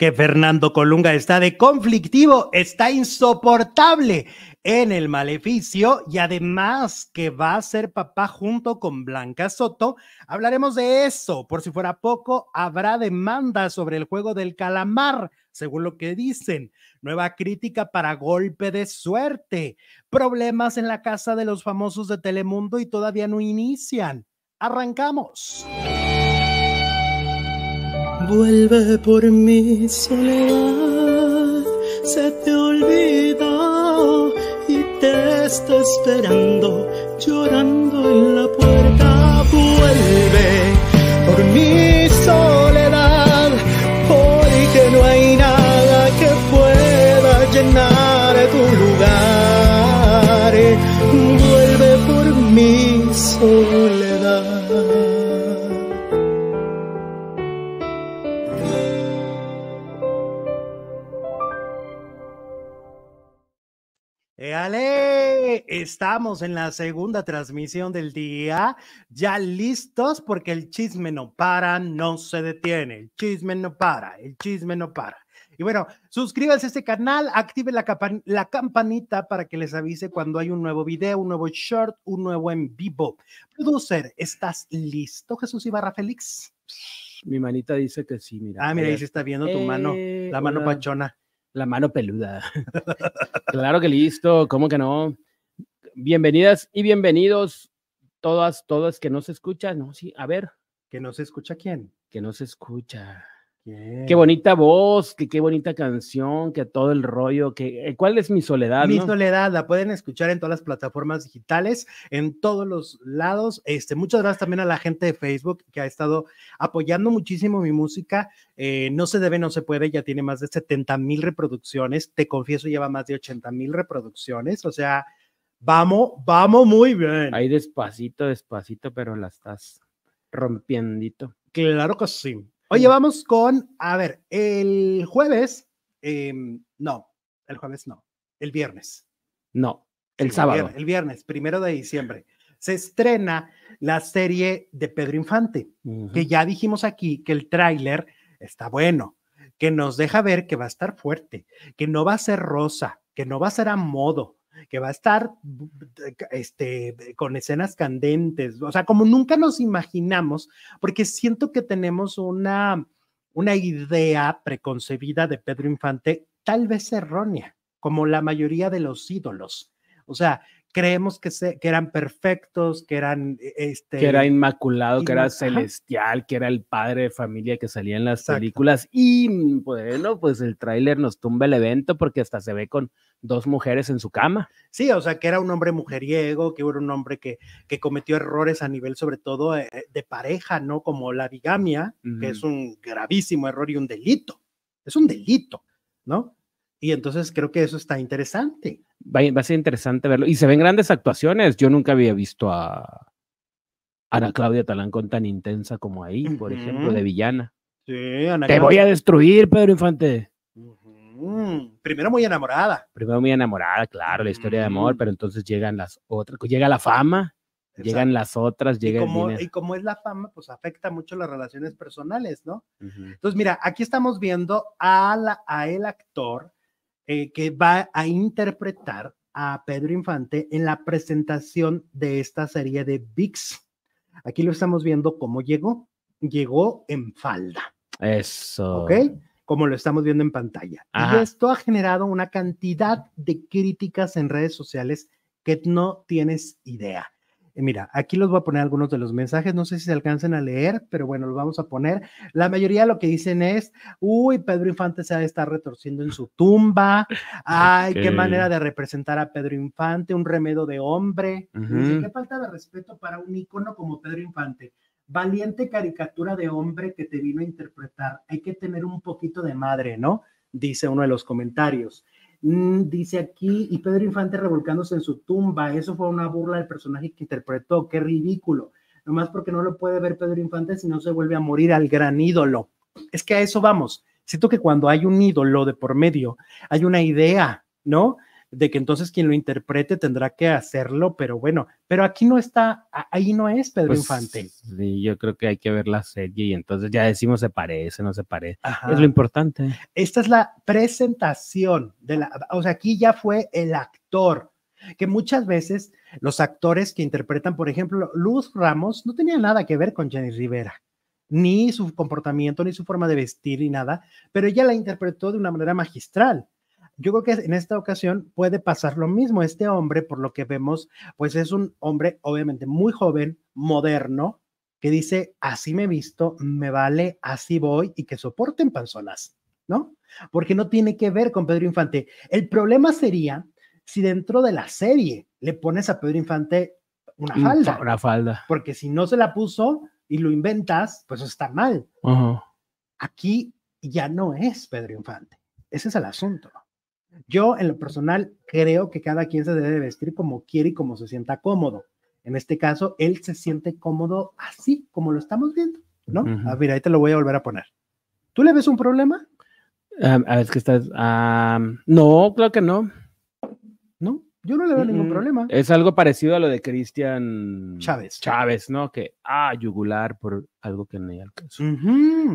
que Fernando Colunga está de conflictivo, está insoportable en el maleficio y además que va a ser papá junto con Blanca Soto. Hablaremos de eso. Por si fuera poco, habrá demanda sobre el juego del calamar, según lo que dicen. Nueva crítica para golpe de suerte. Problemas en la casa de los famosos de Telemundo y todavía no inician. Arrancamos. Vuelve por mi soledad, se te olvida y te está esperando, llorando en la puerta. Vuelve por mi soledad, que no hay nada que pueda llenar tu lugar. Vuelve por mi soledad. Dale, estamos en la segunda transmisión del día, ya listos porque el chisme no para, no se detiene, el chisme no para, el chisme no para. Y bueno, suscríbanse a este canal, active la, campanita para que les avise cuando hay un nuevo video, un nuevo short, un nuevo en vivo. Producer, ¿estás listo, Jesús Ibarra Félix? Mi manita dice que sí, mira. Ah, mira, ahí está viendo tu mano, la eh, mano pachona. La mano peluda. claro que listo, ¿cómo que no? Bienvenidas y bienvenidos todas, todas que no se escuchan, ¿no? Sí, a ver. ¿Que no se escucha quién? Que no se escucha. Qué, bonita voz, que, qué bonita canción, que todo el rollo, que eh, cuál es mi soledad. Mi soledad, la pueden escuchar en todas las plataformas digitales, en todos los lados. Este, muchas gracias también a la gente de Facebook que ha estado apoyando muchísimo mi música. Eh, no se debe, no se puede, ya tiene más de 70 mil reproducciones. Te confieso, lleva más de 80 mil reproducciones. O sea, vamos, vamos muy bien. Ahí despacito, despacito, pero la estás rompiendito. Claro que sí. Oye, vamos con, a ver, el jueves, em, no, el jueves no, el viernes. No, el, sábado. el viernes, primero de diciembre, se estrena la serie de Pedro Infante, que ya dijimos aquí que el tráiler está bueno, que nos deja ver que va a estar fuerte, que no va a ser rosa, que no va a ser a modo, que va a estar este, con escenas candentes, o sea, como nunca nos imaginamos, porque siento que tenemos una, una idea preconcebida de Pedro Infante, tal vez errónea, como la mayoría de los ídolos. O sea, creemos que, se, que eran perfectos, que eran... E, este, que era inmaculado, que era celestial, que era el padre de familia que salía en las películas. Y mm, bueno, pues el tráiler nos tumba el evento porque hasta se ve con dos mujeres en su cama. Sí, o sea, que era un hombre mujeriego, que era un hombre que, que cometió errores a nivel sobre todo eh, eh, de pareja, ¿no? Como la bigamia, que es un gravísimo error y un delito. Es un delito, ¿no? Y entonces creo que eso está interesante va, a ser interesante verlo. Y se ven grandes actuaciones. Yo nunca había visto a Ana Claudia Talancón tan intensa como ahí, por ejemplo, de villana. Sí, Ana Te voy a destruir, Pedro Infante. Primero muy enamorada. Primero muy enamorada, claro, la historia de amor, pero entonces llegan las otras, llega la fama. Llegan las otras, llega y Y como es la fama, pues afecta mucho las relaciones personales, ¿no? Entonces, mira, aquí estamos viendo a la, a el actor eh, que va a interpretar a Pedro Infante en la presentación de esta serie de VIX. Aquí lo estamos viendo cómo llegó. Llegó en falda. Eso. ¿Ok? Como lo estamos viendo en pantalla. Y esto ha generado una cantidad de críticas en redes sociales que no tienes idea. Eh, mira, aquí los voy a poner algunos de los mensajes, no sé si se alcancen a leer, pero bueno, los vamos a poner. La mayoría lo que dicen es, uy, Pedro Infante se ha de estar retorciendo en su tumba, ay, qué manera de representar a Pedro Infante, un remedo de hombre. qué falta de respeto para un ícono como Pedro Infante, valiente caricatura de hombre que te vino a interpretar, hay que tener un poquito de madre, ¿no? Dice uno de los comentarios. Mm, dice aquí, y Pedro Infante revolcándose en su tumba. Eso fue una burla del personaje que interpretó. Qué ridículo. Nomás porque no lo puede ver Pedro Infante si no se vuelve a morir al gran ídolo. Es que a eso vamos. Siento que cuando hay un ídolo de por medio, hay una idea, ¿no? de que entonces quien lo interprete tendrá que hacerlo, pero bueno, pero aquí no está, ahí no es Pedro pues, Infante. Sí, yo creo que hay que ver la serie y entonces ya decimos se parece, no se parece. Es lo importante. Esta es la presentación de la, o sea, aquí ya fue el actor, que muchas veces los actores que interpretan, por ejemplo, Luz Ramos no tenía nada que ver con Jenny Rivera ni su comportamiento, ni su forma de vestir, ni nada, pero ella la interpretó de una manera magistral yo creo que en esta ocasión puede pasar lo mismo. Este hombre, por lo que vemos, pues es un hombre obviamente muy joven, moderno, que dice, así me he visto, me vale, así voy y que soporten panzonas, ¿no? Porque no tiene que ver con Pedro Infante. El problema sería si dentro de la serie le pones a Pedro Infante una mm, falda. Una falda. Porque si no se la puso y lo inventas, pues está mal. Aquí ya no es Pedro Infante. Ese es el asunto. Yo en lo personal creo que cada quien se debe vestir como quiere y como se sienta cómodo. En este caso, él se siente cómodo así como lo estamos viendo, ¿no? A ver, ahí te lo voy a volver a poner. ¿Tú le ves un problema? Ah, a ver, es que estás... Ah, no, claro que no. Yo no le veo ningún mm, problema. Es algo parecido a lo de Cristian Chávez. Chávez, ¿no? Que, ah, yugular por algo que no hay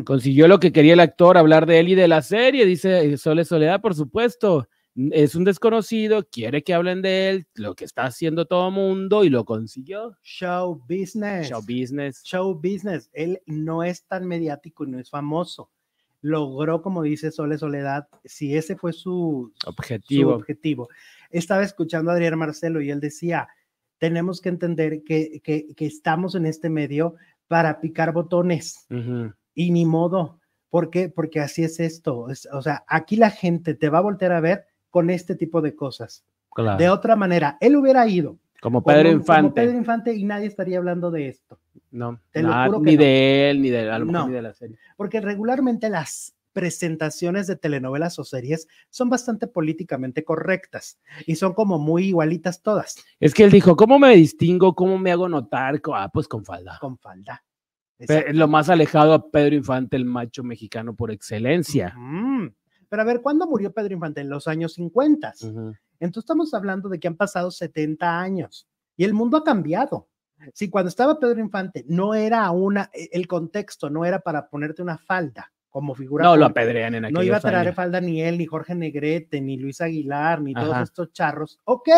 Consiguió lo que quería el actor, hablar de él y de la serie, dice Sole Soledad, por supuesto. Es un desconocido, quiere que hablen de él, lo que está haciendo todo mundo y lo consiguió. Show business. Show business. Show business. Él no es tan mediático y no es famoso. Logró, como dice Sole Soledad, si ese fue Su objetivo estaba escuchando a Adrián Marcelo y él decía, tenemos que entender que, estamos en este medio para picar botones y ni modo. ¿Por qué? Porque así es esto. o sea, aquí la gente te va a voltear a ver con este tipo de cosas. De otra manera, él hubiera ido. Como padre Infante. Como Infante y nadie estaría hablando de esto. No, Te ni de él, ni de, a ni de la serie. Porque regularmente las, presentaciones de telenovelas o series son bastante políticamente correctas y son como muy igualitas todas. Es que él dijo, ¿cómo me distingo? ¿Cómo me hago notar? Ah, pues con falda. Con falda. Es Lo más alejado a Pedro Infante, el macho mexicano por excelencia. Pero a ver, ¿cuándo murió Pedro Infante? En los años 50. Entonces estamos hablando de que han pasado 70 años y el mundo ha cambiado. Si cuando estaba Pedro Infante no era una, e, el contexto no era para ponerte una falda, como figura. No lo apedrean en No iba a traer falda ni él, ni Jorge Negrete, ni Luis Aguilar, ni todos estos charros. Ok,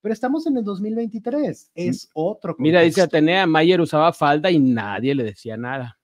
pero estamos en el 2023, mm. es otro. Mira, dice Atenea, Mayer usaba falda y nadie le decía nada.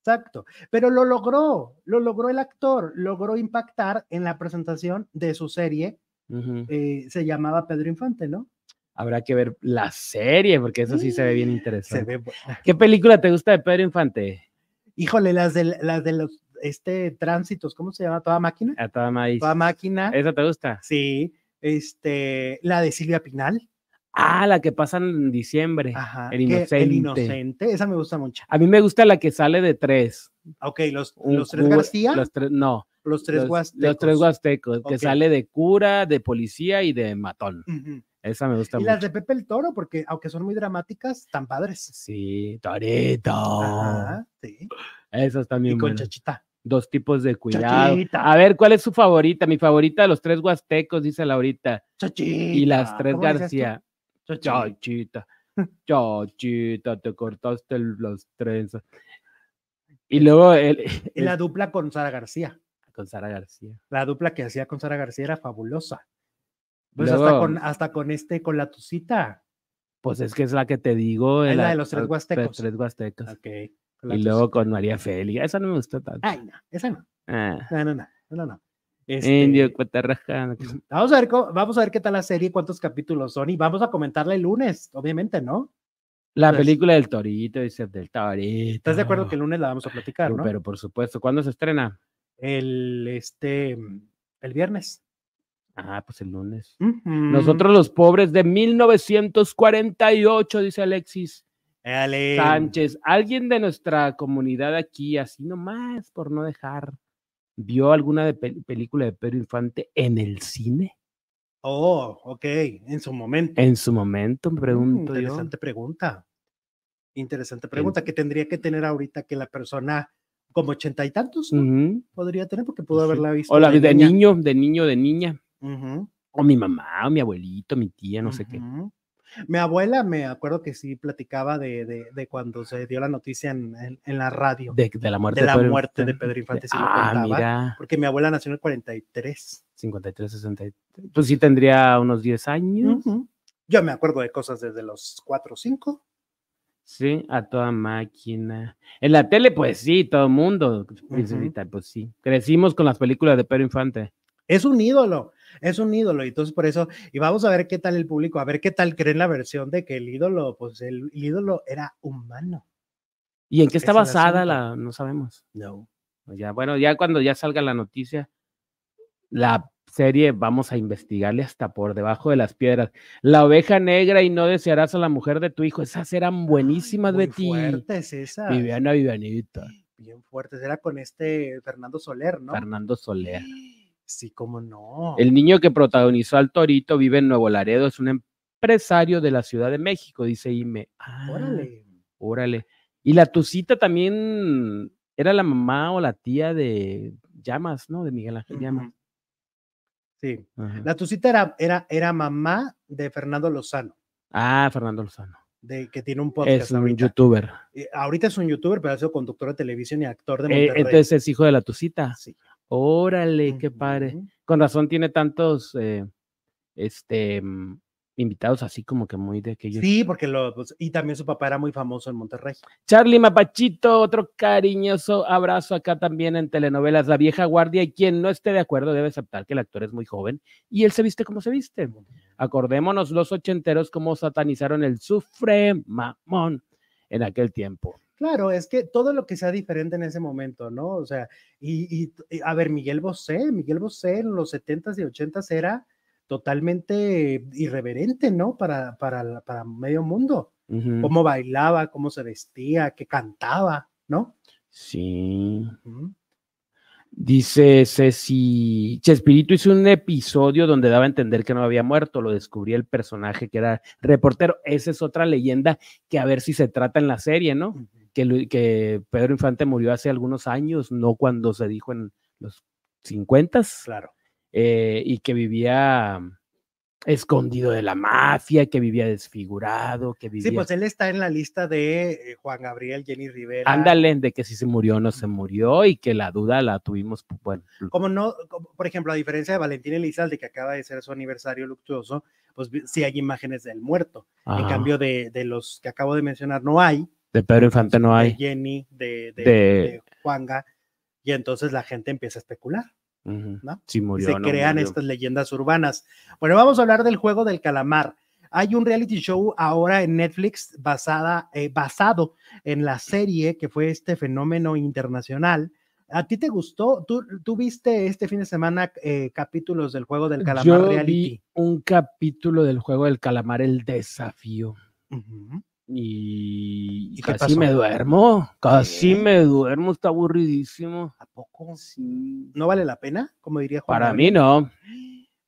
Exacto, pero lo logró, lo logró el actor, logró impactar en la presentación de su serie, eh, se llamaba Pedro Infante, ¿no? Habrá que ver la serie, porque eso sí se ve bien interesante. ¿Qué película te gusta de Pedro Infante? híjole, las de, las de los este tránsitos, ¿cómo se llama? Toda máquina. Ah, toda máquina. ¿Esa te gusta? Sí. Este, la de Silvia Pinal. Ah, la que pasan en diciembre. el inocente. El inocente, esa me gusta mucho. A mí me gusta la que sale de tres. Ok, los, tres García. Los tres, no. Los tres los, huastecos. Los tres huastecos, que sale de cura, de policía y de matón. Ajá. Esa me gusta mucho. Y las de Pepe el Toro, porque aunque son muy dramáticas, están padres. Sí, Torito. sí. Esas también. Y con Chachita. Dos tipos de cuidado. A ver, ¿cuál es su favorita? Mi favorita, de los tres huastecos, dice Laurita. Chachita. Y las tres García. Chachita. Chachita. te cortaste los trenzas. Y luego. El, la dupla con Sara García. Con Sara García. La dupla que hacía con Sara García era fabulosa. Pues hasta, con, hasta con este, con la tucita. Pues es que es la que te digo. Es la, de los tres huastecos. Los tres huastecos. Ok. y luego con María Félix. Esa no me gustó tanto. Ay, no, esa ah. no. No, no, no, no, no. Indio, este, Cuatarrajano. Vamos a, ver, vamos a ver qué tal la serie, cuántos capítulos son y vamos a comentarla el lunes, obviamente, ¿no? La película del Torito, dice, del Torito. ¿Estás de acuerdo que el lunes la vamos a platicar, no? Pero por supuesto, ¿cuándo se estrena? El, este, el viernes. Ah, pues el lunes. Nosotros los pobres de 1948, dice Alexis. Sánchez, alguien de nuestra comunidad aquí, así nomás, por no dejar, ¿vio alguna de película de Pedro Infante en el cine? Oh, ok, en su momento. En su momento, mm, pregunto. interesante pregunta. Interesante pregunta que tendría que tener ahorita que la persona como ochenta y tantos podría tener porque pudo pues haberla visto. O la de niño, de niño, de niña. O mi mamá, o mi abuelito, mi tía, no sé qué. Mi abuela, me acuerdo que sí platicaba de, de, cuando se dio la noticia en, la radio. De, la muerte de, la Pedro, muerte de Pedro Infante. Ah, porque mi abuela nació en el 43. 53, 63. Pues sí tendría unos 10 años. Yo me acuerdo de cosas desde los 4 o 5. Sí, a toda máquina. En la tele, pues sí, todo el mundo. Pues sí, crecimos con las películas de Pedro Infante. Es un ídolo es un ídolo. Y entonces por eso, y vamos a ver qué tal el público, a ver qué tal creen la versión de que el ídolo, pues el, ídolo era humano. ¿Y en pues, qué está basada la, no sabemos? No. Pues ya, bueno, ya cuando ya salga la noticia, la serie vamos a investigarle hasta por debajo de las piedras. La oveja negra y no desearás a la mujer de tu hijo. Esas eran buenísimas, Muy Bien Fuertes esas. Viviana Vivianita. Bien fuertes. Era con este Fernando Soler, ¿no? Fernando Soler. Sí, cómo no. El niño que protagonizó al Torito vive en Nuevo Laredo, es un empresario de la Ciudad de México, dice Ime. Ah, órale. Órale. Y la Tucita también era la mamá o la tía de Llamas, ¿no? De Miguel Ángel Llamas. Sí. La Tucita era, era, era mamá de Fernando Lozano. Ah, Fernando Lozano. De, que tiene un podcast. Es un youtuber. Eh, ahorita es un youtuber, pero ha sido conductor de televisión y actor de eh, Monterrey. entonces es hijo de la Tucita. Sí. Órale, qué padre. Con razón tiene tantos eh, este mm, invitados así como que muy de aquellos. Sí, porque lo, pues, y también su papá era muy famoso en Monterrey. Charlie Mapachito, otro cariñoso abrazo acá también en telenovelas La Vieja Guardia, y quien no esté de acuerdo debe aceptar que el actor es muy joven y él se viste como se viste. Acordémonos los ochenteros cómo satanizaron el sufre mamón en aquel tiempo. Claro, es que todo lo que sea diferente en ese momento, ¿no? O sea, y, eh, a ver, Miguel Bosé, Miguel Bosé en los setentas y ochentas era totalmente irreverente, ¿no? Para, para, medio mundo. Cómo bailaba, cómo se vestía, qué cantaba, ¿no? Sí. Dice Ceci, Chespirito hizo un episodio donde daba a entender que no había muerto, lo descubría el personaje que era reportero. Esa es otra leyenda que a ver si se trata en la serie, ¿no? que, Pedro Infante murió hace algunos años, no cuando se dijo en los 50. Claro. Eh, y que vivía escondido de la mafia, que vivía desfigurado, que vivía... Sí, pues él está en la lista de eh, Juan Gabriel, Jenny Rivera. Ándale, de que si se murió o no se murió y que la duda la tuvimos, bueno. Como no, por ejemplo, a diferencia de Valentín Elizalde, que acaba de ser su aniversario luctuoso, pues sí hay imágenes del muerto. En ah. cambio de, de, los que acabo de mencionar, no hay. De Pedro Infante no hay. De Jenny, de, Juanga. Y entonces la gente empieza a especular. se crean estas leyendas urbanas. Bueno, vamos a hablar del juego del calamar. Hay un reality show ahora en Netflix basada, eh, basado en la serie que fue este fenómeno internacional. ¿A ti te gustó? ¿Tú, viste este fin de semana eh, capítulos del juego del calamar Yo Vi un capítulo del juego del calamar, el desafío. Y, casi me duermo, casi me duermo, está aburridísimo. ¿A poco? ¿No vale la pena? Como diría Para mí no.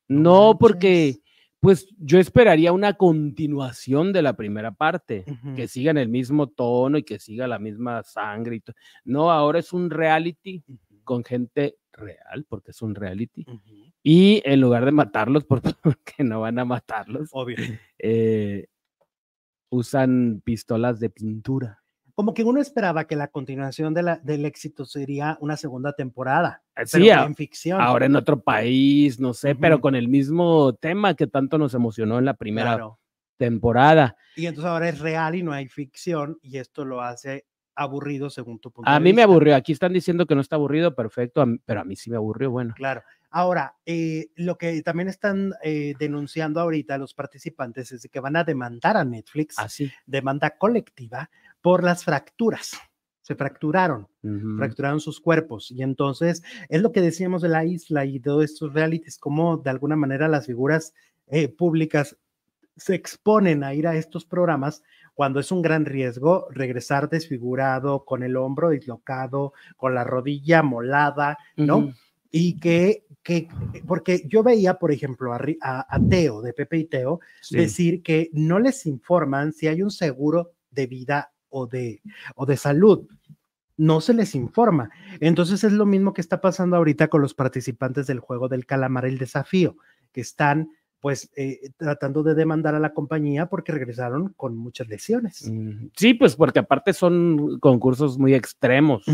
No, porque pues yo esperaría una continuación de la primera parte, que siga en el mismo tono y que siga la misma sangre. no, ahora es un reality con gente real, porque es un reality. Y en lugar de matarlos, porque no van a matarlos, Obvio. Eh, usan pistolas de pintura. Como que uno esperaba que la continuación de la, del éxito sería una segunda temporada. Sí, en ficción. Ahora en otro país, no sé, pero con el mismo tema que tanto nos emocionó en la primera temporada. Y entonces ahora es real y no hay ficción, y esto lo hace aburrido según tu punto a mí me aburrió. Aquí están diciendo que no está aburrido, perfecto, pero a mí sí me aburrió, bueno. Claro. Ahora, eh, lo que también están eh, denunciando ahorita los participantes es que van a demandar a Netflix, Así. demanda colectiva, por las fracturas se fracturaron, fracturaron sus cuerpos. Y entonces es lo que decíamos de la isla y de estos realities, como de alguna manera las figuras eh, públicas se exponen a ir a estos programas cuando es un gran riesgo regresar desfigurado, con el hombro dislocado, con la rodilla molada, ¿no? Y que eh, porque yo veía, por ejemplo, a, Teo, de Pepe y Teo, decir que no les informan si hay un seguro de vida o de, o de salud. No se les informa. Entonces es lo mismo que está pasando ahorita con los participantes del juego del calamar, el desafío, que están pues eh, tratando de demandar a la compañía porque regresaron con muchas lesiones. Mm, sí, pues porque aparte son concursos muy extremos.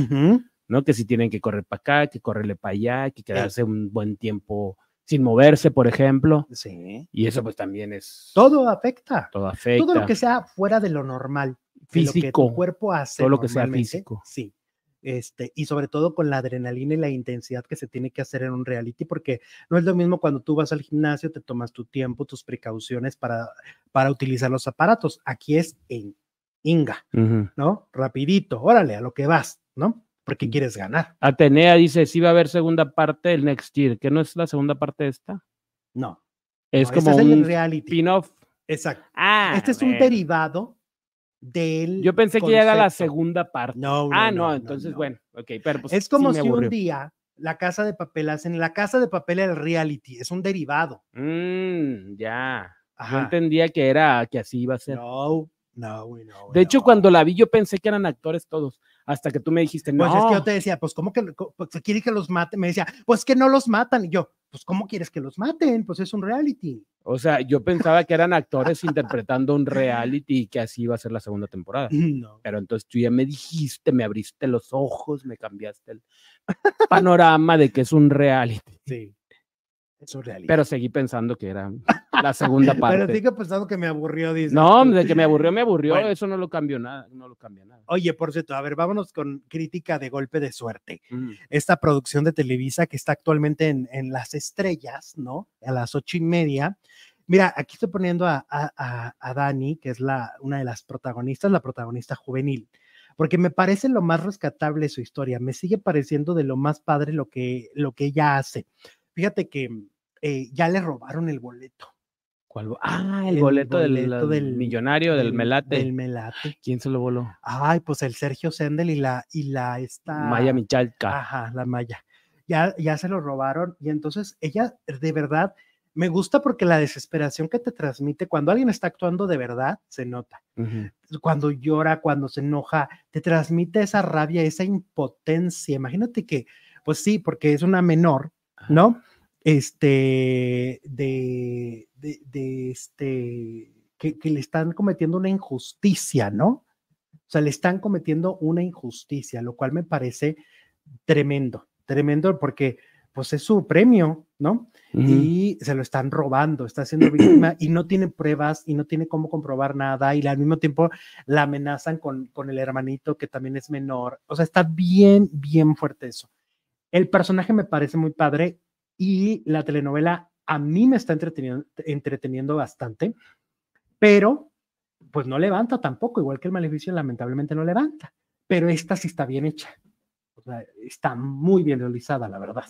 ¿no? Que si tienen que correr para acá, que correrle para allá, que eh. quedarse un buen tiempo sin moverse, por ejemplo. Sí. Y eso pues también es... Todo afecta. Todo afecta. Todo lo que sea fuera de lo normal. Físico. que cuerpo hace. Todo lo que sea físico. Sí. Este, y sobre todo con la adrenalina y la intensidad que se tiene que hacer en un reality, porque no es lo mismo cuando tú vas al gimnasio, te tomas tu tiempo, tus precauciones para, para utilizar los aparatos. Aquí es en inga, ¿no? Rapidito, órale, a lo que vas, ¿no? porque quieres ganar. Atenea dice, sí va a haber segunda parte del Next Year, que no es la segunda parte de esta. No. Es como un spin-off. Exacto. Ah, este es un derivado del. Yo pensé que ya era la segunda parte. No, no Ah, no, entonces, bueno, ok, pero pues Es como si un día la casa de papel hacen la casa de papel el reality, es un derivado. Mm, ya. no Yo entendía que era, que así iba a ser. No, no, no. De hecho, cuando la vi, yo pensé que eran actores todos hasta que tú me dijiste, no. Pues es que yo te decía, pues ¿cómo que se pues, quiere que los maten? Me decía, pues que no los matan. Y yo, pues ¿cómo quieres que los maten? Pues es un reality. O sea, yo pensaba que eran actores interpretando un reality y que así iba a ser la segunda temporada. Pero entonces tú ya me dijiste, me abriste los ojos, me cambiaste el panorama de que es un reality. Sí. Pero seguí pensando que era la segunda parte. Pero sigue pensando que me aburrió, dice. No, de que me aburrió, me aburrió. Eso no lo cambió nada, no lo nada. Oye, por cierto, a ver, vámonos con crítica de golpe de suerte. Esta producción de Televisa que está actualmente en, Las Estrellas, ¿no? A las ocho y media. Mira, aquí estoy poniendo a, a, Dani, que es la, una de las protagonistas, la protagonista juvenil porque me parece lo más rescatable su historia, me sigue pareciendo de lo más padre lo que, lo que ella hace. Fíjate que mm, eh, ya le robaron el boleto. ¿Cuál? Ah, el, boleto, del, millonario, del, melate. melate. ¿Quién se lo voló? Ay, pues el Sergio Sendel y la, y la esta. Maya Michalka. Ajá, la Maya. Ya, ya se lo robaron. Y entonces ella, de verdad, me gusta porque la desesperación que te transmite cuando alguien está actuando de verdad se nota. Cuando llora, cuando se enoja, te transmite esa rabia, esa impotencia. Imagínate que, pues sí, porque es una menor, ¿no? este, de, de, este, que, le están cometiendo una injusticia, ¿no? O sea, le están cometiendo una injusticia, lo cual me parece tremendo, tremendo porque pues es su premio, ¿no? Y se lo están robando, está siendo víctima y no tiene pruebas y no tiene cómo comprobar nada y al mismo tiempo la amenazan con, con el hermanito que también es menor. O sea, está bien, bien fuerte eso. El personaje me parece muy padre y la telenovela a mí me está entreteniendo, bastante, pero pues no levanta tampoco, igual que el maleficio lamentablemente no levanta, pero esta sí está bien hecha, está muy bien realizada, la verdad.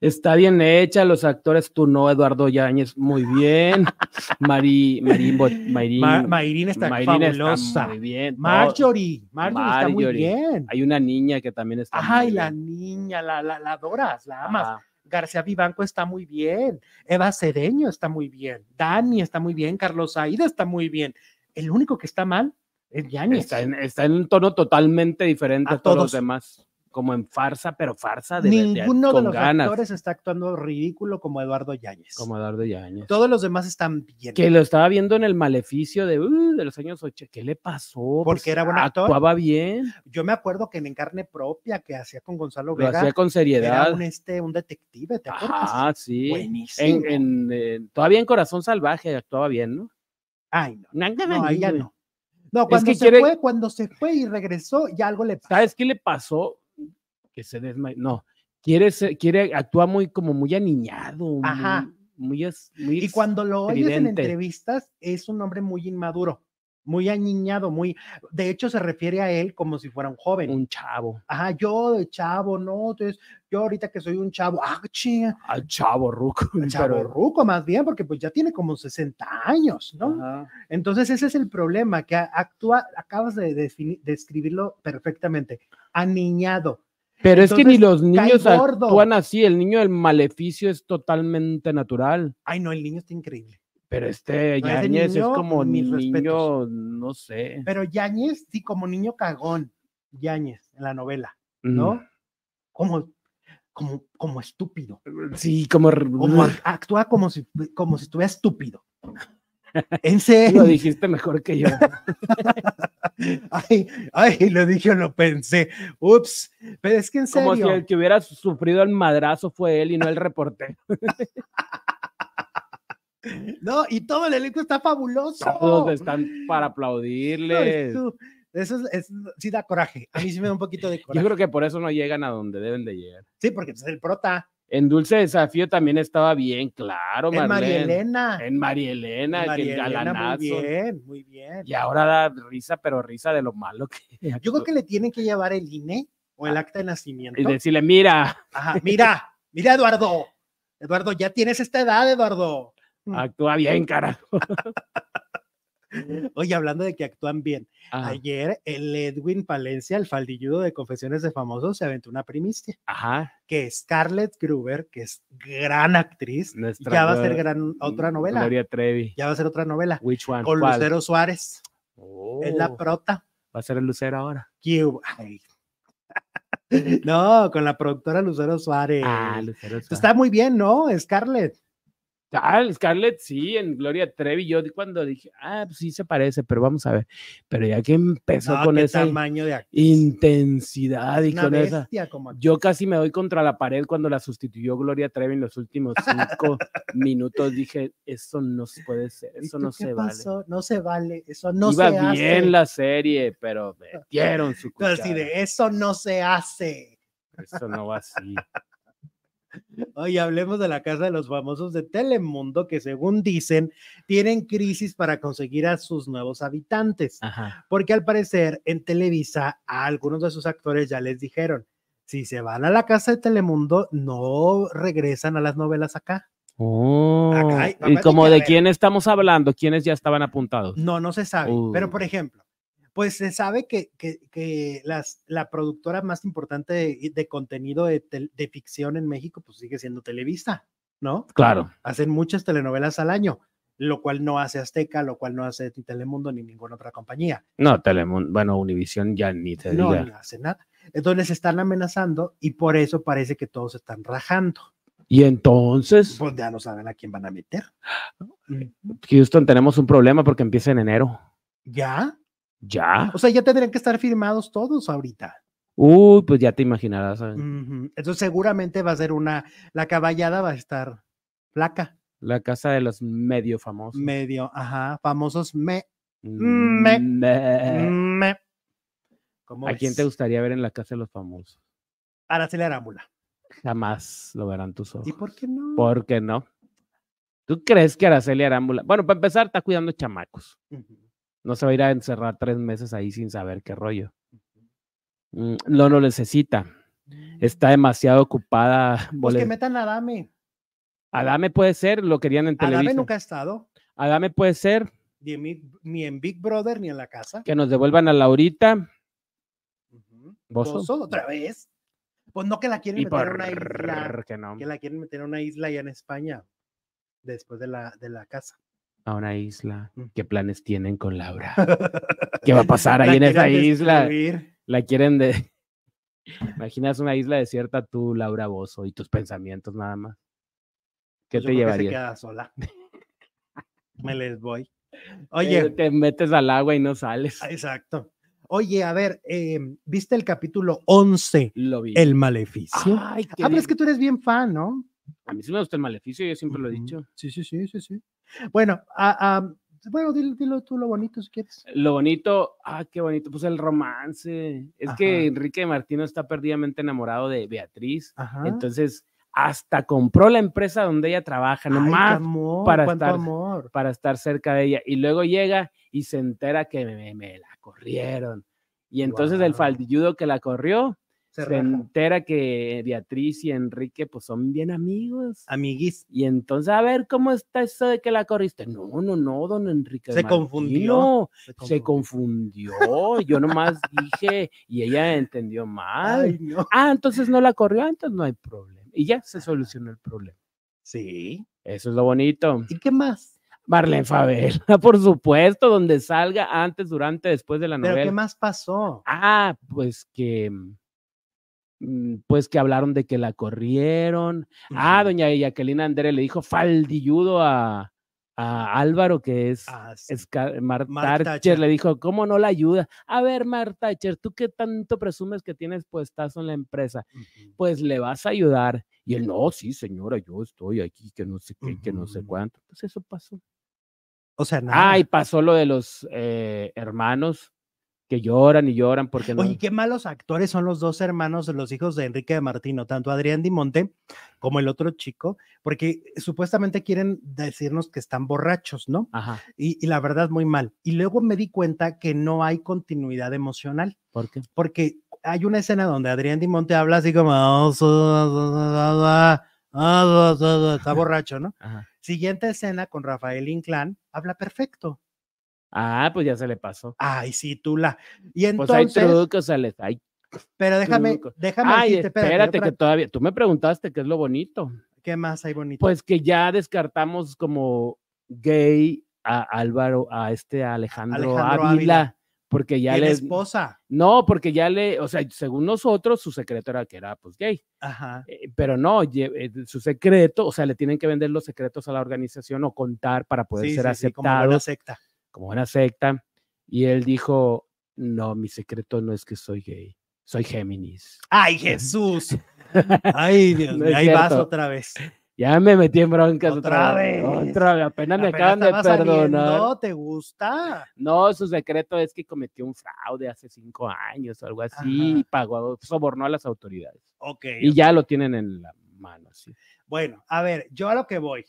Está bien hecha, los actores, tú no, Eduardo Yáñez, muy bien. Marín, Marín, está fabulosa. Marjorie, Marjorie, está muy bien. Hay una niña que también está. Ay, muy bien. la niña, la, la, adoras, la amas. García Vivanco está muy bien, Eva Cedeño está muy bien, Dani está muy bien, Carlos Aida está muy bien. El único que está mal es Yannis Está en, un tono totalmente diferente a todos los demás como en farsa, pero farsa de Ninguno de, de los actores está actuando ridículo como Eduardo Yáñez. Como Eduardo Yáñez. Todos los demás están bien. Que lo estaba viendo en el maleficio de, uh, de los años ocho. ¿Qué le pasó? Pues, Porque era buen actor. Actuaba bien. Yo me acuerdo que en carne propia que hacía con Gonzalo Vega. hacía con seriedad. Era un, este, un detective, ¿te acuerdas? Ah, sí. Buenísimo. Eh, todavía en Corazón Salvaje actuaba bien, ¿no? Ay, no. No, no. cuando se fue, cuando se fue y regresó, ya algo le pasó. ¿Sabes qué le pasó? que se desmayó, No, quiere, quiere actúa muy como muy aniñado. Ajá. Muy, y cuando lo oyes en entrevistas, es un hombre muy inmaduro, muy aniñado, muy. De hecho, se refiere a él como si fuera un joven. Un chavo. Ajá, yo de chavo, ¿no? Entonces, yo ahorita que soy un chavo, ah, chinga. Al chavo ruco. Al chavo ruco, más bien, porque pues ya tiene como 60 años, ¿no? Entonces, ese es el problema, que actúa, acabas de describirlo perfectamente, aniñado pero es que ni los niños actúan así, el niño del maleficio es totalmente natural. Ay, no, el niño está increíble. Pero este no, es como ni niño, no sé. Pero Yañez, sí, como niño cagón, Yañez, en la novela, ¿no? Como, como, como estúpido. Sí, como... como actúa como si, como si estuviera estúpido. En serio. Lo dijiste mejor que yo. ay, ay, lo dije, lo pensé. Ups, pero es que en serio. Como si el que hubiera sufrido el madrazo fue él y no el reportero. no, y todo el elenco está fabuloso. Todos están para aplaudirles. eso, sí da coraje. A mí sí me da un poquito de coraje. Yo creo que por eso no llegan a donde deben de llegar. Sí, porque es pues, el prota. En Dulce Desafío también estaba bien, claro, Marlene. En Marielena. En Marielena, Marielena Muy bien, muy bien. Y ahora da risa, pero risa de lo malo que. Yo creo que le tienen que llevar el INE o el ah, acta de nacimiento. Y decirle, mira. Ajá, mira, mira, Eduardo. Eduardo, ya tienes esta edad, Eduardo. Actúa bien, carajo. Oye, hablando de que actúan bien, ayer el Edwin Palencia, el faldilludo de Confesiones de Famosos, se aventó una primicia. Ajá. Que Scarlett Gruber, que es gran actriz, ya va a ser gran, otra mm, novela. Gloria Trevi. Ya va a ser otra novela. Which Con Lucero Suárez. Es la oh. prota. Va a ser el Lucero ahora. no, con la productora Lucero ah, Suárez. Lucero Suárez. Está muy bien, ¿no? Scarlett. Scarlett, sí, en Gloria Trevi. Yo cuando dije, ah, pues sí se parece, pero vamos a ver. Pero ya que empezó con esa tamaño de intensidad y con esa. yo casi me doy contra la pared cuando la sustituyó Gloria Trevi en los últimos cinco minutos. Dije, eso no puede ser, eso no se vale. No se vale, eso no se hace. Iba bien la serie, pero metieron su de eso no se hace. Eso no va así. Hoy hablemos de la casa de los famosos de Telemundo, que según dicen, tienen crisis para conseguir a sus nuevos habitantes. Porque al parecer en Televisa a algunos de sus actores ya les dijeron, si se van a la casa de Telemundo, no regresan a las novelas acá. Oh, ¿Y como de quién estamos hablando? ¿Quiénes ya estaban apuntados? No, no se sabe. Pero, uh. por ejemplo, pues se sabe que, las, la productora más importante de, contenido de, de, ficción en México, pues sigue siendo Televisa, ¿no? Claro. Hacen muchas telenovelas al año, lo cual no hace Azteca, lo cual no hace Telemundo ni ninguna otra compañía. No, Telemundo, bueno, Univisión ya ni te No, no hace nada. Entonces están amenazando y por eso parece que todos están rajando. Y entonces. Pues ya no saben a quién van a meter. Houston, tenemos un problema porque empieza en enero. ¿Ya? Ya. O sea, ya tendrían que estar firmados todos ahorita. Uy, pues ya te imaginarás. Entonces seguramente va a ser una, la caballada va a estar flaca. La casa de los medio famosos. Medio, ajá, famosos me. Me. me. ¿A quién te gustaría ver en la casa de los famosos? Araceli Arámbula. Jamás lo verán tus ojos. ¿Y por qué no? ¿Por qué no? ¿Tú crees que Araceli Arámbula? Bueno, para empezar, está cuidando chamacos. No se va a ir a encerrar tres meses ahí sin saber qué rollo. No mm, lo necesita. Mm. Está demasiado ocupada. Pues que metan a Adame. Adame puede ser, lo querían en Televisa. Adame nunca ha estado. Adame puede ser. Ni, en Big Brother ni en la casa. Que nos devuelvan a Laurita. ¿Vos otra vez? Pues no que la quieren meter a una isla. Que, la quieren meter a una isla allá en España, después de la, de la casa a una isla. Mm. ¿Qué planes tienen con Laura? ¿Qué va a pasar ahí en esa isla? La quieren de... Imaginas una isla desierta tú, Laura Bozo, y tus pensamientos nada más. ¿Qué pues te llevaría? sola. Me les voy. Eh, Oye. Te metes al agua y no sales. Ah, exacto. Oye, a ver, em, ¿viste el capítulo 11? Lo vi. El maleficio. ah, pero es que tú eres bien fan, ¿no? A mí sí me gusta el maleficio, yo siempre lo he dicho. Sí, sí, sí, sí, sí. Bueno, ah, ah, bueno, dilo, tú lo bonito si quieres. Lo bonito, ah, qué bonito, pues el romance. Es que Enrique Martino está perdidamente enamorado de Beatriz. Entonces, hasta compró la empresa donde ella trabaja, nomás para, estar, para estar cerca de ella. Y luego llega y se entera que me, la corrieron. Y entonces el faldilludo que la corrió se, entera que Beatriz y Enrique pues son bien amigos. Amiguis. Y entonces, a ver, ¿cómo está eso de que la corriste? No, no, no, don Enrique. Se confundió. Se confundió. Yo nomás dije y ella entendió mal. Ah, entonces no la corrió, ah, entonces no hay problema. Y ya se solucionó el problema. Sí. Eso es lo bonito. ¿Y qué más? Marlene Favela, por supuesto, donde salga antes, durante, después de la novela. ¿Pero qué más pasó? Ah, pues que mm, Mm, pues que hablaron de que la corrieron. Ah, doña Jacqueline Andere le dijo faldilludo a, a Álvaro, que es, ah, Martacher. le dijo, ¿cómo no la ayuda? A ver, Marta ¿tú qué tanto presumes que tienes puestazo en la empresa? Pues le vas a ayudar. Y él, no, sí, señora, yo estoy aquí, que no sé qué, que no sé cuánto. Entonces pues, eso pasó. O sea, nada. Ah, y pasó lo de los eh, hermanos que lloran y lloran porque no. Oye, qué malos actores son los dos hermanos, de los hijos de Enrique de Martino, tanto Adrián Dimonte como el otro chico, porque supuestamente quieren decirnos que están borrachos, ¿no? Ajá. Y, la verdad, muy mal. Y luego me di cuenta que no hay continuidad emocional. ¿Por qué? Porque hay una escena donde Adrián Dimonte habla así como. Está borracho, ¿no? Ajá. Siguiente escena con Rafael Inclán, habla perfecto. Ah, pues ya se le pasó. Ay, sí, la... Mm. Y entonces. Pues hay trucos, Hay pero déjame, déjame. Ay, espérate, espérate, que todavía. Tú me preguntaste qué es lo bonito. ¿Qué más hay bonito? Pues que ya descartamos como gay a Álvaro, a este Alejandro, Ávila. porque ya le esposa. No, porque ya le, o sea, según nosotros su secreto era que era pues gay. Ajá. Eh, pero no, eh, su secreto, o sea, le tienen que vender los secretos a la organización o contar para poder ser sí, aceptado. Sí, como una secta como una secta, y él dijo, no, mi secreto no es que soy gay, soy Géminis. ¡Ay, Jesús! ¡Ay, Dios mío! ahí vas otra vez. Ya me metí en broncas otra, vez. Otra apenas me acaban de perdonar. No, ¿te gusta? No, su secreto es que cometió un fraude hace cinco años o algo así, y pagó, sobornó a las autoridades. Ok. Y ya lo tienen en la mano, Bueno, a ver, yo a lo que voy.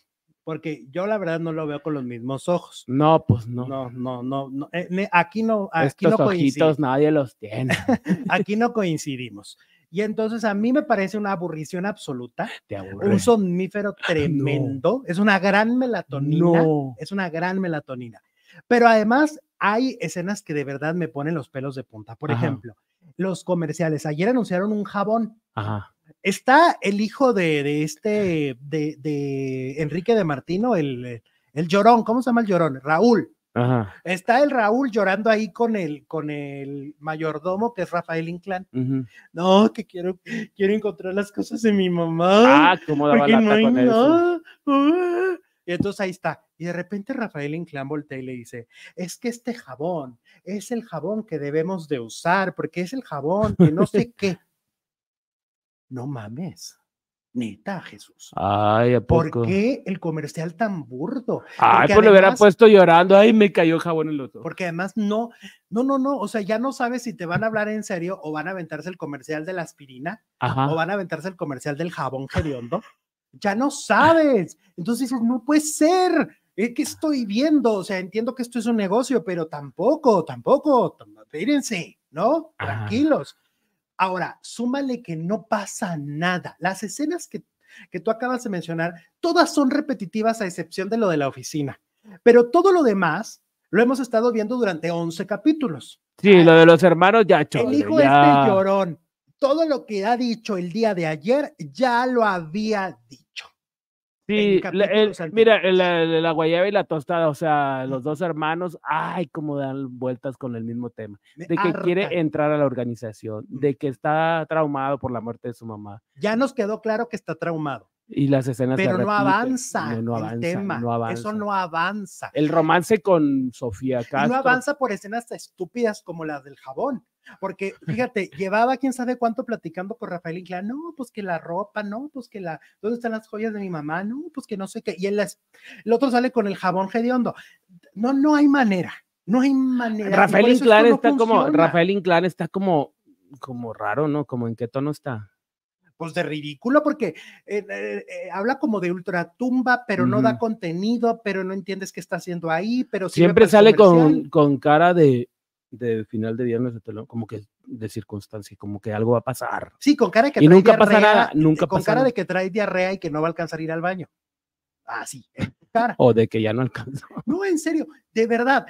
Porque yo la verdad no lo veo con los mismos ojos. No, pues no. No, no, no. no. Eh, aquí no, aquí no ojitos nadie los tiene. aquí no coincidimos. Y entonces a mí me parece una aburrición absoluta. Te un somnífero ah, tremendo. Es una gran melatonina. No. Es una gran melatonina. Pero además hay escenas que de verdad me ponen los pelos de punta. Por ejemplo, los comerciales. Ayer anunciaron un jabón. Ajá. Está el hijo de, este, de, Enrique de Martino, el, el llorón, ¿cómo se llama el llorón? Raúl. Está el Raúl llorando ahí con el, con el mayordomo que es Rafael Inclán. No, que quiero, quiero encontrar las cosas de mi mamá. Ah, cómo daba lata ah. y entonces ahí está. Y de repente Rafael Inclán voltea y le dice, es que este jabón es el jabón que debemos de usar porque es el jabón que no sé qué no mames. Neta, Jesús. Ay, ¿a ¿Por qué el comercial tan burdo? Ay, pues lo hubiera puesto llorando. Ay, me cayó jabón en el otro. Porque además no, no, no, no. O sea, ya no sabes si te van a hablar en serio o van a aventarse el comercial de la aspirina o van a aventarse el comercial del jabón geriondo. Ya no sabes. Entonces dices, no puede ser. Es eh, que estoy viendo. O sea, entiendo que esto es un negocio, pero tampoco, tampoco. Espérense, ¿no? Tranquilos. Ahora, súmale que no pasa nada. Las escenas que, tú acabas de mencionar, todas son repetitivas a excepción de lo de la oficina, pero todo lo demás lo hemos estado viendo durante 11 capítulos. Sí, lo de los hermanos ya El hijo es este llorón, todo lo que ha dicho el día de ayer ya lo había dicho. Sí, mira, la, guayaba y la tostada, o sea, los dos hermanos, ay, cómo dan vueltas con el mismo tema, de que quiere entrar a la organización, de que está traumado por la muerte de su mamá. Ya nos quedó claro que está traumado. Y las escenas Pero no avanza, no, avanza, el tema, no avanza. eso no avanza. El romance con Sofía Castro. no avanza por escenas estúpidas como las del jabón porque fíjate, llevaba quién sabe cuánto platicando con Rafael Inclán, no, pues que la ropa, no, pues que la, ¿dónde están las joyas de mi mamá? No, pues que no sé qué. Y él las, el otro sale con el jabón hediondo. No, no hay manera, no hay manera. Rafael Inclán está como, Rafael Inclán está como, como raro, ¿no? Como en qué tono está pues de ridículo, porque eh, eh, eh, habla como de ultratumba, pero no da contenido, pero no entiendes qué está haciendo ahí, pero siempre sale con, con, cara de de final de viernes de como que de circunstancia, como que algo va a pasar. Sí, con cara de que trae nunca diarrea, nada nunca con cara de que trae diarrea y que no va a alcanzar a ir al baño. Así, ah, cara. o de que ya no alcanza. No, en serio, de verdad.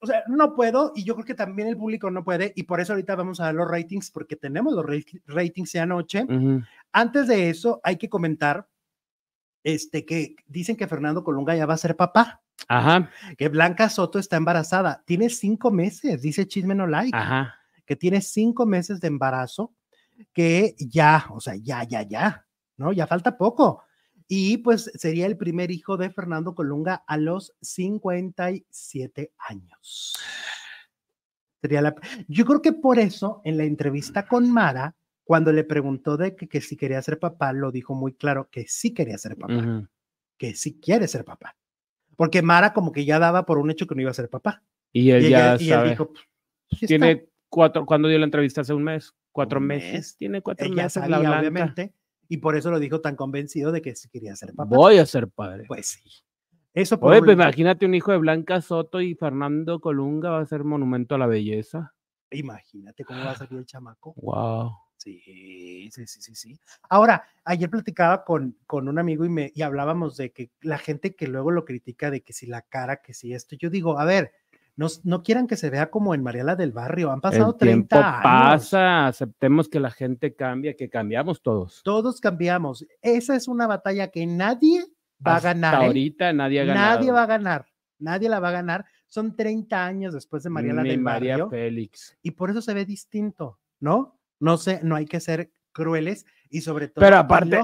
O sea, no puedo y yo creo que también el público no puede y por eso ahorita vamos a dar los ratings porque tenemos los ratings de anoche. Antes de eso, hay que comentar este, que dicen que Fernando Colunga ya va a ser papá. Que Blanca Soto está embarazada. Tiene cinco meses, dice Chisme No Like. Que tiene cinco meses de embarazo, que ya, o sea, ya, ya, ya, ¿no? Ya falta poco. Y pues sería el primer hijo de Fernando Colunga a los 57 años. Sería la... Yo creo que por eso en la entrevista con Mara, cuando le preguntó de que, si quería ser papá, lo dijo muy claro que sí quería ser papá, que sí quiere ser papá. Porque Mara como que ya daba por un hecho que no iba a ser papá. Y él ella, Él dijo, pues, pues, tiene cuatro, cuando dio la entrevista hace un mes, cuatro meses, tiene cuatro meses. la obviamente, y por eso lo dijo tan convencido de que sí quería ser papá. Voy a ser padre. Pues sí. Eso por Oye, pues imagínate un hijo de Blanca Soto y Fernando Colunga va a ser monumento a la belleza. Imagínate cómo va a salir el chamaco. Wow. Sí, sí, sí, sí, sí. Ahora, ayer platicaba con, con un amigo y, me, y hablábamos de que la gente que luego lo critica de que si la cara, que si esto, yo digo, a ver, no, no, quieran que se vea como en Mariela del Barrio. Han pasado 30 años. Pasa, aceptemos que la gente cambia, que cambiamos todos. Todos cambiamos. Esa es una batalla que nadie va a ganar. ¿eh? Ahorita nadie ha ganado. Nadie va a ganar. Nadie la va a ganar. Son 30 años después de Mariela Ni del María Barrio. Félix. Y por eso se ve distinto, ¿no? No sé, no hay que ser crueles y sobre todo. Pero aparte,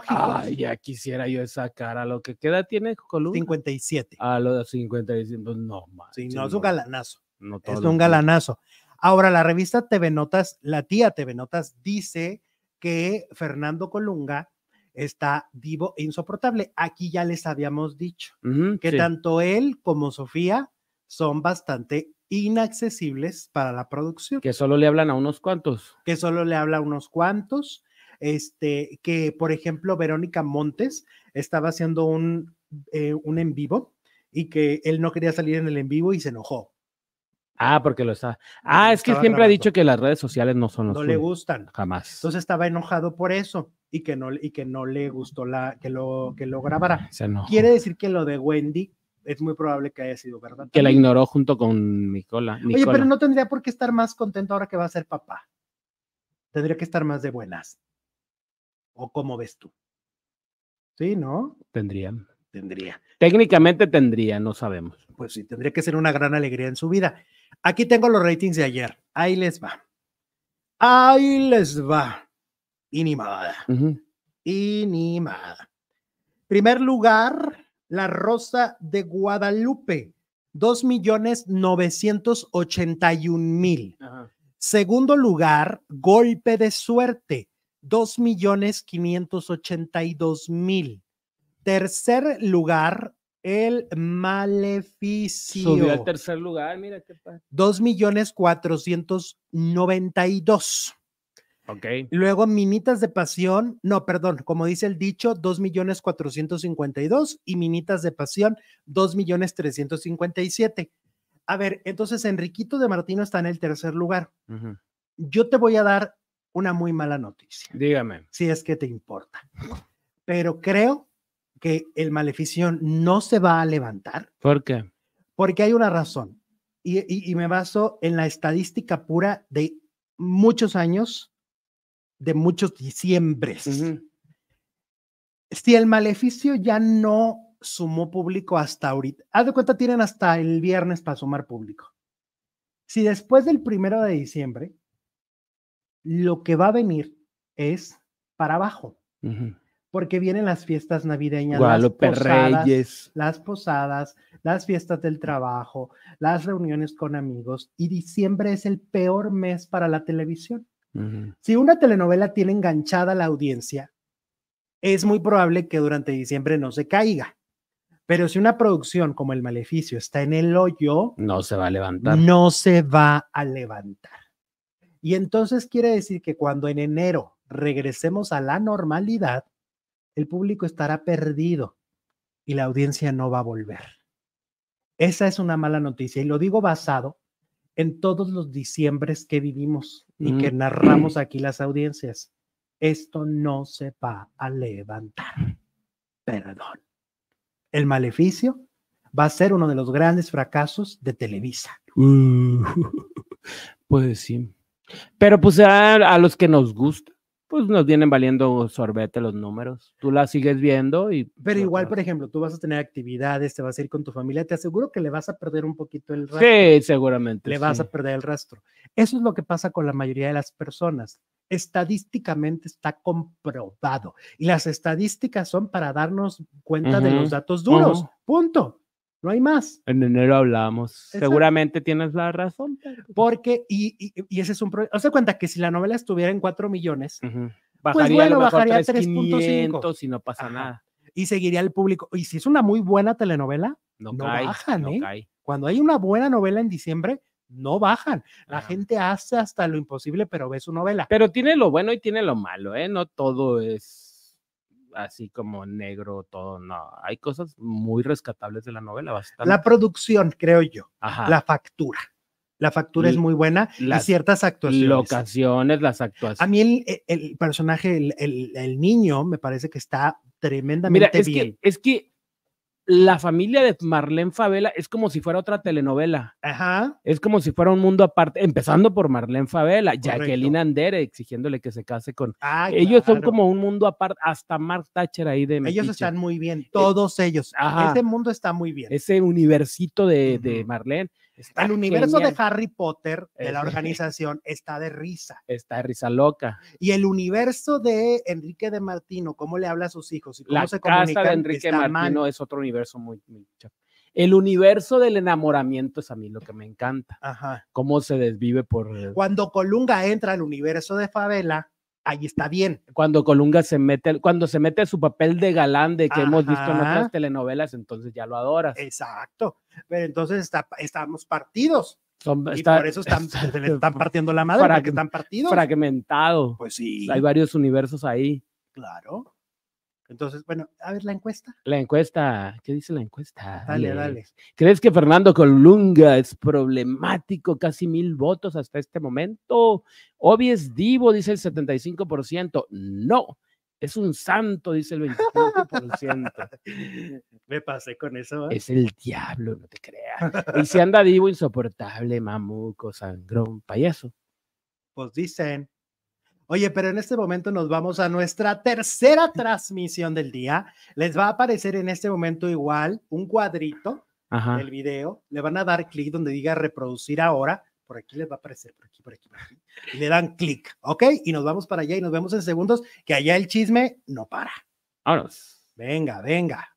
ya quisiera yo esa cara. Lo que queda tiene colunga 57. A los 57, no más. Sí, no, es un galanazo. es un galanazo. Ahora, la revista TV Notas, la tía TV Notas, dice que Fernando Colunga está vivo e insoportable. Aquí ya les habíamos dicho que tanto él como Sofía son bastante inaccesibles para la producción. Que solo le hablan a unos cuantos. Que solo le habla a unos cuantos. Este, que por ejemplo, Verónica Montes estaba haciendo un, eh, un en vivo y que él no quería salir en el en vivo y se enojó. Ah, porque lo está. Ah, es que siempre ha dicho que las redes sociales no son los. No le gustan. Jamás. Entonces estaba enojado por eso y que no, y que no le gustó la, que lo, que lo grabara. Quiere decir que lo de Wendy es muy probable que haya sido verdad. Que la ignoró junto con Nicola, Oye, pero no tendría por qué estar más contento ahora que va a ser papá. Tendría que estar más de buenas. ¿O cómo ves tú? Sí, ¿no? Tendría. Tendría. Técnicamente tendría, no sabemos. Pues sí, tendría que ser una gran alegría en su vida. Aquí tengo los ratings de ayer. Ahí les va. Ahí les va. Inimada. Inimada. Primer lugar, la Rosa de Guadalupe, 2 millones 981 mil. Segundo lugar, Golpe de Suerte, 2 millones 582 mil. Tercer lugar, El Maleficio. Subió al tercer lugar, mira qué pasa. 2 millones 492. Luego Minitas de Pasión, no, perdón, como dice el dicho, 2.452.000 y Minitas de Pasión, 357. A ver, entonces Enriquito de Martino está en el tercer lugar. Yo te voy a dar una muy mala noticia. Dígame. Si es que te importa. Pero creo que el maleficio no se va a levantar. ¿Por qué? Porque hay una razón. Y, y me baso en la estadística pura de muchos años de muchos diciembres. Si el maleficio ya no sumó público hasta ahorita, haz de cuenta, tienen hasta el viernes para sumar público. Si después del primero de diciembre, lo que va a venir es para abajo. Porque vienen las fiestas navideñas, las posadas, las fiestas del trabajo, las reuniones con amigos, y diciembre es el peor mes para la televisión. Si una telenovela tiene enganchada la audiencia, es muy probable que durante diciembre no se caiga. Pero si una producción como El Maleficio está en el hoyo, no se va a levantar. No se va a levantar. Y entonces quiere decir que cuando en enero regresemos a la normalidad, el público estará perdido y la audiencia no va a volver. Esa es una mala noticia y lo digo basado en todos los diciembres que vivimos y que mm. narramos aquí las audiencias. Esto no se va a levantar. Perdón. El maleficio va a ser uno de los grandes fracasos de Televisa. Puede uh, pues sí. Pero pues a, a los que nos gusta pues nos vienen valiendo sorbete los números. Tú la sigues viendo y... Pero igual, por ejemplo, tú vas a tener actividades, te vas a ir con tu familia, te aseguro que le vas a perder un poquito el rastro. Sí, seguramente. Le vas a perder el rastro. Eso es lo que pasa con la mayoría de las personas. Estadísticamente está comprobado. Y las estadísticas son para darnos cuenta de los datos duros. Punto. No hay más. En enero hablamos. Seguramente tienes la razón. Pues Porque, y, ese es un problema. Hazte cuenta que si la novela estuviera en 4 millones, pues bajaría, pues bueno, si no pasa nada. Y seguiría el público. Y si es una muy buena telenovela, no, bajan, ¿eh? Cuando hay una buena novela en diciembre, no bajan. La gente hace hasta lo imposible, pero ve su novela. Pero tiene lo bueno y tiene lo malo, ¿eh? No todo es así como negro, todo, no. Hay cosas muy rescatables de la novela, bastante. La producción, creo yo. La factura. La factura es muy buena las y ciertas actuaciones. Locaciones, las actuaciones. A mí e, el, personaje, el, niño, me parece que está tremendamente Mira, bien. es que la familia de Marlene Favela es como si fuera otra telenovela. Ajá. Es como si fuera un mundo aparte, empezando por Marlene Favela, Jacqueline Andere exigiéndole que se case con. Ah, ellos son como un mundo aparte, hasta Mark Thatcher ahí de. Ellos están muy bien, eh, todos ellos. Ajá. Ese mundo está muy bien. Ese universito de, de Marlene el universo de Harry Potter, de la organización, está de risa. Está de risa loca. Y el universo de Enrique de Martino, cómo le habla a sus hijos y cómo se de Enrique Martino es otro universo muy, el universo del enamoramiento es a mí lo que me encanta. Ajá. Cómo se desvive por. Cuando Colunga entra al universo de Favela, ahí está bien. Cuando Colunga se mete, cuando se mete su papel de galán de que hemos visto en otras telenovelas, entonces ya lo adoras. Exacto. Pero entonces estamos partidos. y por eso están, están partiendo la madre, porque están partidos. Fragmentado. Pues sí. Hay varios universos ahí. Claro. Entonces, bueno, a ver la encuesta. La encuesta, ¿qué dice la encuesta? Dale, dale. ¿Crees que Fernando Colunga es problemático? Casi mil votos hasta este momento. Obvio es divo, dice el 75%. No, es un santo, dice el 25%. Me pasé con eso. ¿eh? Es el diablo, no te creas. Y si anda divo, insoportable, mamuco, sangrón, payaso. Pues dicen. Oye, pero en este momento nos vamos a nuestra tercera transmisión del día. Les va a aparecer en este momento igual un cuadrito del video. Le van a dar clic donde diga reproducir ahora. Por aquí les va a aparecer, por aquí, por aquí. le dan clic, ¿ok? Y nos vamos para allá y nos vemos en segundos, que allá el chisme no para. Vámonos. Venga, venga.